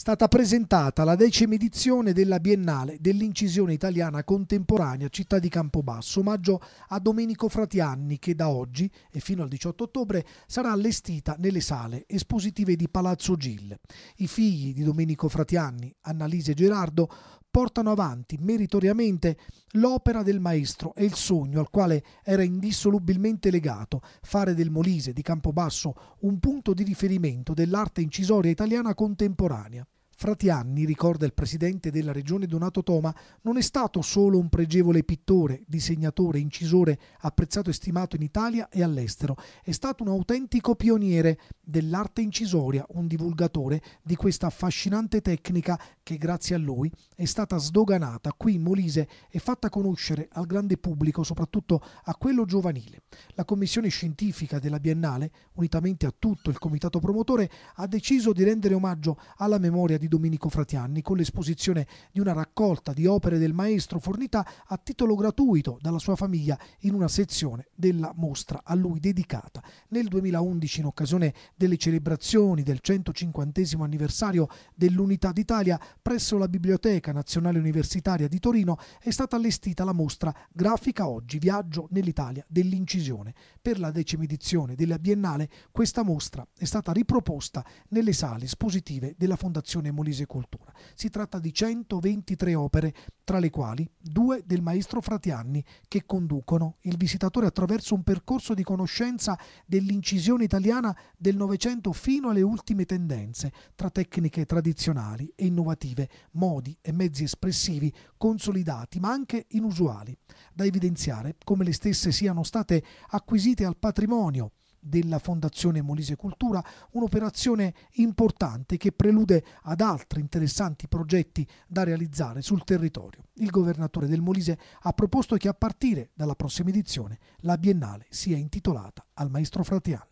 stata presentata la decima edizione della Biennale dell'incisione italiana contemporanea Città di Campobasso, omaggio a Domenico Fratianni che da oggi e fino al 18 ottobre sarà allestita nelle sale espositive di Palazzo Gil. I figli di Domenico Fratianni, Annalise e Gerardo, portano avanti meritoriamente l'opera del maestro e il sogno al quale era indissolubilmente legato, fare del Molise di Campobasso un punto di riferimento dell'arte incisoria italiana contemporanea. Fratianni, ricorda il presidente della regione Donato Toma, non è stato solo un pregevole pittore, disegnatore, incisore apprezzato e stimato in Italia e all'estero, è stato un autentico pioniere dell'arte incisoria, un divulgatore di questa affascinante tecnica che grazie a lui è stata sdoganata qui in Molise e fatta conoscere al grande pubblico, soprattutto a quello giovanile. La commissione scientifica della Biennale, unitamente a tutto il comitato promotore, ha deciso di rendere omaggio alla memoria di Domenico Fratianni con l'esposizione di una raccolta di opere del maestro fornita a titolo gratuito dalla sua famiglia in una sezione della mostra a lui dedicata. Nel 2011, in occasione delle celebrazioni del 150 anniversario dell'Unità d'Italia presso la Biblioteca Nazionale Universitaria di Torino è stata allestita la mostra Grafica Oggi, Viaggio nell'Italia dell'incisione. Per la decima edizione della Biennale questa mostra è stata riproposta nelle sale espositive della Fondazione Molise Cultura. Si tratta di 123 opere, tra le quali due del maestro Fratianni, che conducono il visitatore attraverso un percorso di conoscenza dell'incisione italiana del 9 Novecento fino alle ultime tendenze tra tecniche tradizionali e innovative, modi e mezzi espressivi consolidati ma anche inusuali, da evidenziare come le stesse siano state acquisite al patrimonio della Fondazione Molise Cultura, un'operazione importante che prelude ad altri interessanti progetti da realizzare sul territorio. Il governatore del Molise ha proposto che a partire dalla prossima edizione la Biennale sia intitolata al maestro Fratiano.